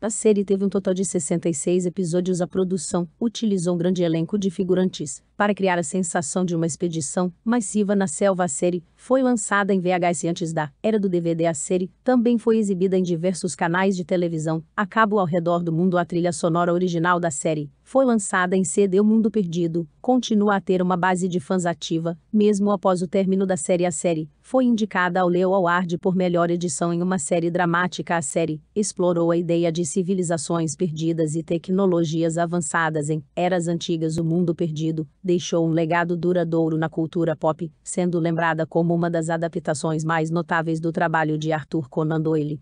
A série teve um total de 66 episódios. A produção utilizou um grande elenco de figurantes, para criar a sensação de uma expedição massiva na selva. A série foi lançada em VHS antes da era do DVD. A série também foi exibida em diversos canais de televisão a cabo ao redor do mundo. A trilha sonora original da série foi lançada em CD O Mundo Perdido, continua a ter uma base de fãs ativa, mesmo após o término da série. A série foi indicada ao Leo Award por melhor edição em uma série dramática. A série explorou a ideia de civilizações perdidas e tecnologias avançadas em eras antigas. O Mundo Perdido deixou um legado duradouro na cultura pop, sendo lembrada como uma das adaptações mais notáveis do trabalho de Arthur Conan Doyle,